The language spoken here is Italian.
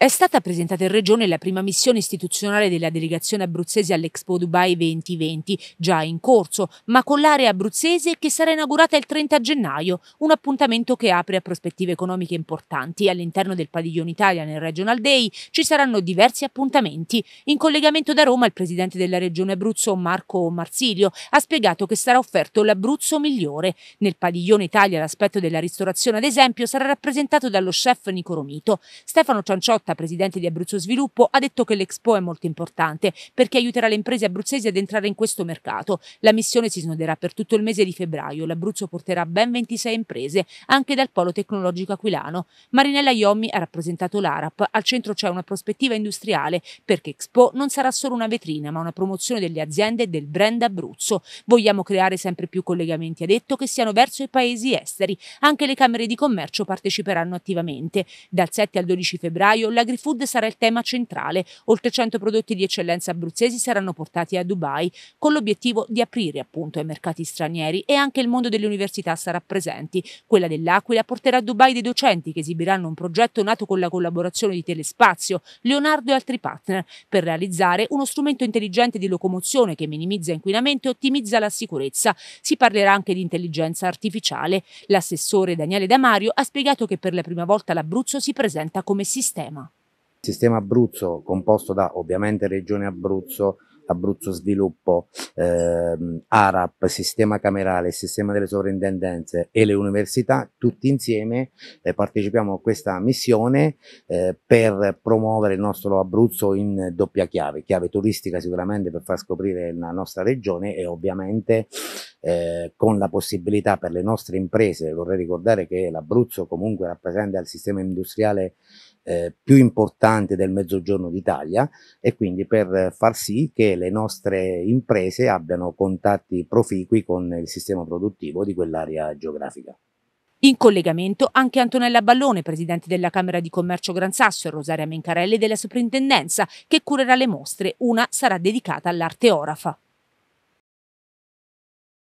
È stata presentata in Regione la prima missione istituzionale della delegazione abruzzese all'Expo Dubai 2020, già in corso, ma con l'area abruzzese che sarà inaugurata il 30 gennaio, un appuntamento che apre a prospettive economiche importanti. All'interno del padiglione Italia nel Regional Day ci saranno diversi appuntamenti. In collegamento da Roma il presidente della Regione Abruzzo Marco Marsilio ha spiegato che sarà offerto l'Abruzzo migliore. Nel padiglione Italia l'aspetto della ristorazione ad esempio sarà rappresentato dallo chef Nicoromito. Stefano Cianciotti Marotta, presidente di Abruzzo Sviluppo, ha detto che l'Expo è molto importante perché aiuterà le imprese abruzzesi ad entrare in questo mercato. La missione si snoderà per tutto il mese di febbraio. L'Abruzzo porterà ben 26 imprese, anche dal polo tecnologico aquilano. Marinella Iommi ha rappresentato l'ARAP. Al centro c'è una prospettiva industriale perché Expo non sarà solo una vetrina, ma una promozione delle aziende e del brand Abruzzo. Vogliamo creare sempre più collegamenti, ha detto, che siano verso i paesi esteri. Anche le Camere di Commercio parteciperanno attivamente. Dal 7 al 12 febbraio l'agrifood sarà il tema centrale. Oltre 100 prodotti di eccellenza abruzzesi saranno portati a Dubai, con l'obiettivo di aprire appunto ai mercati stranieri e anche il mondo delle università sarà presente. Quella dell'Aquila porterà a Dubai dei docenti che esibiranno un progetto nato con la collaborazione di Telespazio, Leonardo e altri partner per realizzare uno strumento intelligente di locomozione che minimizza inquinamento e ottimizza la sicurezza. Si parlerà anche di intelligenza artificiale. L'assessore Daniele Damario ha spiegato che per la prima volta l'Abruzzo si presenta come sistema sistema Abruzzo composto da ovviamente Regione Abruzzo, Abruzzo Sviluppo, ehm, ARAP, Sistema Camerale, Sistema delle Sovrintendenze e le università, tutti insieme eh, partecipiamo a questa missione eh, per promuovere il nostro Abruzzo in doppia chiave, chiave turistica sicuramente per far scoprire la nostra regione e ovviamente eh, con la possibilità per le nostre imprese, vorrei ricordare che l'Abruzzo comunque rappresenta il sistema industriale eh, più importante del mezzogiorno d'Italia e quindi per far sì che le nostre imprese abbiano contatti proficui con il sistema produttivo di quell'area geografica. In collegamento anche Antonella Ballone, presidente della Camera di Commercio Gran Sasso e Rosaria Mencarelli della Superintendenza, che curerà le mostre. Una sarà dedicata all'arte orafa.